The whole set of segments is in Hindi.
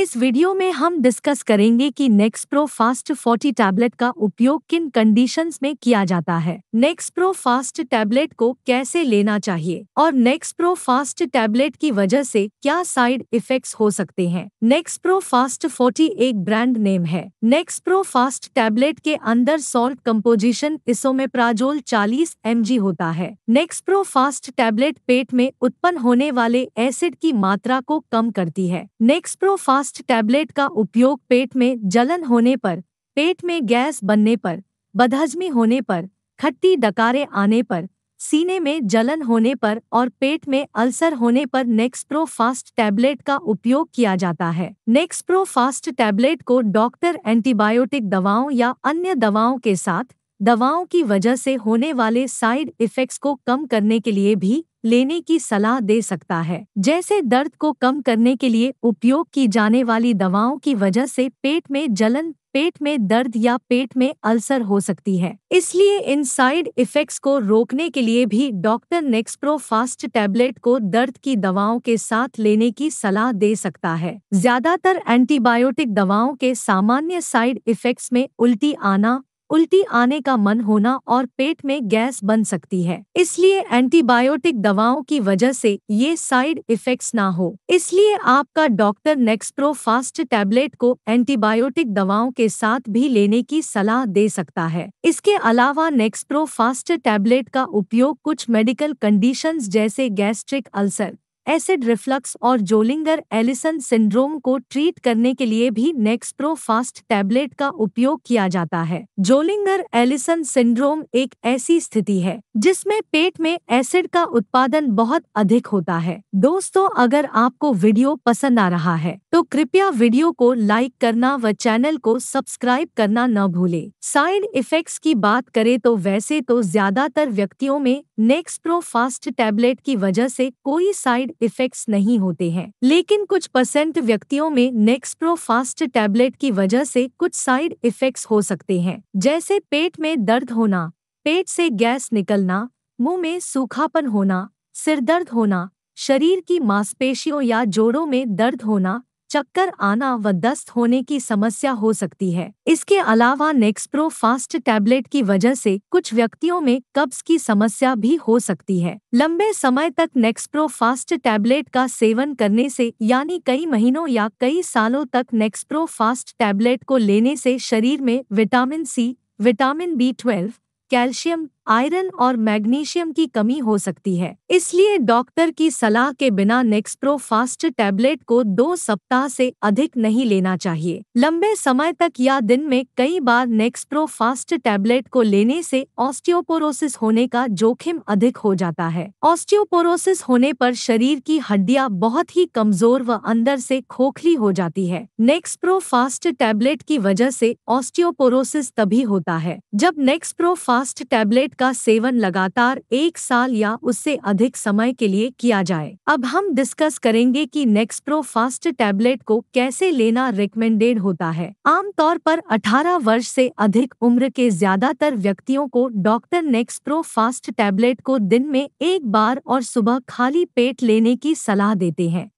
इस वीडियो में हम डिस्कस करेंगे कि नेक्स प्रो फास्ट 40 टैबलेट का उपयोग किन कंडीशंस में किया जाता है नेक्स प्रो फास्ट टैबलेट को कैसे लेना चाहिए और नेक्स प्रो फास्ट टैबलेट की वजह से क्या साइड इफेक्ट्स हो सकते हैं नेक्स प्रो फास्ट 40 एक ब्रांड नेम है नेक्स प्रो फास्ट टैबलेट के अंदर सॉल्ट में इसोमेप्राजोल चालीस एम होता है नेक्स प्रो फास्ट टैबलेट पेट में उत्पन्न होने वाले एसिड की मात्रा को कम करती है nex pro fast fast tablet का उपयोग पेट में जलन होने पर पेट में गैस बनने पर बदहजमी होने पर खट्टी डकारे आने पर सीने में जलन होने पर और पेट में अल्सर होने पर नेक्सप्रो फास्ट टैबलेट का उपयोग किया जाता है नेक्सप्रो फास्ट टैबलेट को डॉक्टर एंटीबायोटिक दवाओं या अन्य दवाओं के साथ दवाओं की वजह से होने वाले साइड इफ़ेक्ट्स को कम करने के लिए भी लेने की सलाह दे सकता है जैसे दर्द को कम करने के लिए उपयोग की जाने वाली दवाओं की वजह से पेट में जलन पेट में दर्द या पेट में अल्सर हो सकती है इसलिए इन साइड इफ़ेक्ट्स को रोकने के लिए भी डॉक्टर नेक्सप्रो फास्ट टैबलेट को दर्द की दवाओं के साथ लेने की सलाह दे सकता है ज्यादातर एंटीबायोटिक दवाओं के सामान्य साइड इफ़ेक्ट्स में उल्टी आना उल्टी आने का मन होना और पेट में गैस बन सकती है इसलिए एंटीबायोटिक दवाओं की वजह से ये साइड इफेक्ट्स ना हो इसलिए आपका डॉक्टर नेक्सप्रो फास्ट टैबलेट को एंटीबायोटिक दवाओं के साथ भी लेने की सलाह दे सकता है इसके अलावा नेक्सप्रो फास्ट टैबलेट का उपयोग कुछ मेडिकल कंडीशन जैसे गैस्ट्रिक अल्सर एसिड रिफ्लक्स और जोलिंगर एलिसन सिंड्रोम को ट्रीट करने के लिए भी नेक्सप्रो फास्ट टैबलेट का उपयोग किया जाता है जोलिंगर एलिसन सिंड्रोम एक ऐसी स्थिति है जिसमें पेट में एसिड का उत्पादन बहुत अधिक होता है दोस्तों अगर आपको वीडियो पसंद आ रहा है तो कृपया वीडियो को लाइक करना व चैनल को सब्सक्राइब करना न भूले साइड इफेक्ट की बात करे तो वैसे तो ज्यादातर व्यक्तियों में नेक्सप्रो फास्ट टैबलेट की वजह ऐसी कोई साइड साइड इफेक्ट्स नहीं होते हैं लेकिन कुछ परसेंट व्यक्तियों में नेक्सप्रो फास्ट टैबलेट की वजह से कुछ साइड इफेक्ट्स हो सकते हैं जैसे पेट में दर्द होना पेट से गैस निकलना मुंह में सूखापन होना सिर दर्द होना शरीर की मांसपेशियों या जोड़ों में दर्द होना चक्कर आना व दस्त होने की समस्या हो सकती है इसके अलावा नेक्सप्रो फास्ट टैबलेट की वजह से कुछ व्यक्तियों में कब्ज की समस्या भी हो सकती है लंबे समय तक नेक्सप्रो फास्ट टैबलेट का सेवन करने से यानी कई महीनों या कई सालों तक नेक्सप्रो फास्ट टैबलेट को लेने से शरीर में vitamin C vitamin B twelve calcium iron और मैग्नीशियम की कमी हो सकती है इसलिए डॉक्टर की सलाह के बिना नेक्सप्रो फास्ट टैबलेट को दो सप्ताह से अधिक नहीं लेना चाहिए लंबे समय तक या दिन में कई बार नेक्सप्रो फास्ट टैबलेट को लेने से ऑस्टियोपोरोसिस होने का जोखिम अधिक हो जाता है ऑस्टियोपोरोसिस होने पर शरीर की हड्डियां बहुत ही कमजोर व अंदर से खोखली हो जाती है नेक्सप्रो फास्ट टैबलेट की वजह से ऑस्टियोपोरोसिस तभी होता है जब नेक्सप्रो फास्ट टैबलेट सिगरेट का सेवन लगातार एक साल या उससे अधिक समय के लिए किया जाए अब हम डिस्कस करेंगे कि प्रो फास्ट टैबलेट को कैसे लेना रिकमेंडेड होता है आमतौर पर 18 वर्ष से अधिक उम्र के ज्यादातर व्यक्तियों को डॉक्टर प्रो फास्ट टैबलेट को दिन में एक बार और सुबह खाली पेट लेने की सलाह देते हैं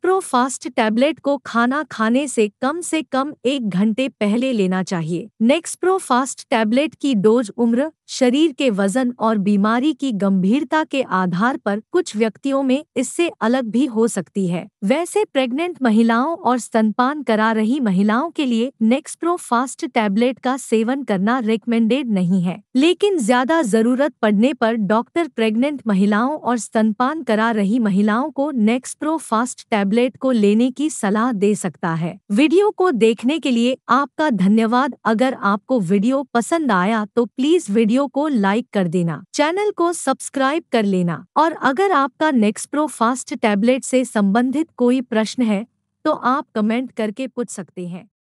प्रो फास्ट टैबलेट को खाना खाने से कम से कम एक घंटे पहले लेना चाहिए प्रो फास्ट टैबलेट की डोज उम्र शरीर के वजन और बीमारी की गंभीरता के आधार पर कुछ व्यक्तियों में इससे अलग भी हो सकती है वैसे प्रेग्नेंट महिलाओं और स्तनपान करा रही महिलाओं के लिए नेक्सप्रो फास्ट टैबलेट का सेवन करना रिकमेंडेड नहीं है लेकिन ज्यादा जरूरत पड़ने पर डॉक्टर प्रेग्नेंट महिलाओं और स्तनपान करा रही महिलाओं को नेक्सप्रो फास्ट टैबलेट को लेने की सलाह दे सकता है वीडियो को देखने के लिए आपका धन्यवाद अगर आपको वीडियो पसंद आया तो प्लीज वीडियो को लाइक लाइक कर देना चैनल को सब्सक्राइब कर लेना और अगर आपका नेक्सप्रो फास्ट टैबलेट से संबंधित कोई प्रश्न है तो आप कमेंट करके पूछ सकते हैं